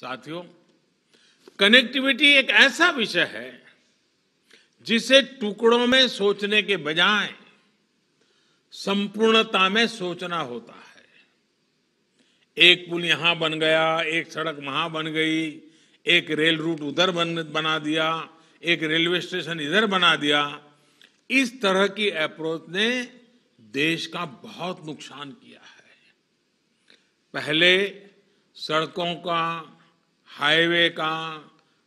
साथियों कनेक्टिविटी एक ऐसा विषय है जिसे टुकड़ों में सोचने के बजाय संपूर्णता में सोचना होता है एक पुल यहां बन गया एक सड़क वहां बन गई एक रेल रूट उधर बन बना दिया एक रेलवे स्टेशन इधर बना दिया इस तरह की अप्रोच ने देश का बहुत नुकसान किया है पहले सड़कों का हाईवे का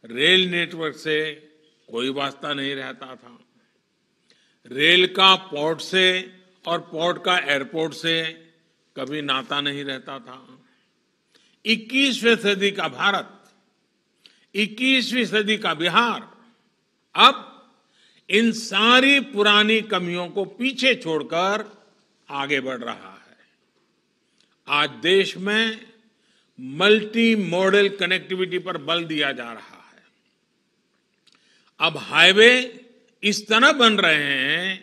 रेल नेटवर्क से कोई वास्ता नहीं रहता था रेल का पोर्ट से और पोर्ट का एयरपोर्ट से कभी नाता नहीं रहता था 21वीं सदी का भारत 21वीं सदी का बिहार अब इन सारी पुरानी कमियों को पीछे छोड़कर आगे बढ़ रहा है आज देश में मल्टी मॉडल कनेक्टिविटी पर बल दिया जा रहा है अब हाईवे इस तरह बन रहे हैं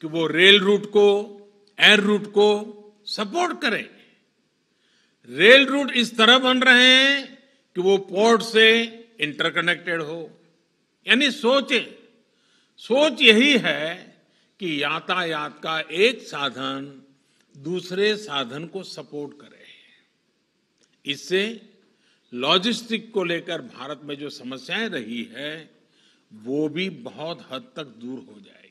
कि वो रेल रूट को एयर रूट को सपोर्ट करें रेल रूट इस तरह बन रहे हैं कि वो पोर्ट से इंटरकनेक्टेड हो यानी सोचे सोच यही है कि यातायात का एक साधन दूसरे साधन को सपोर्ट करे इससे लॉजिस्टिक को लेकर भारत में जो समस्याएं रही है वो भी बहुत हद तक दूर हो जाए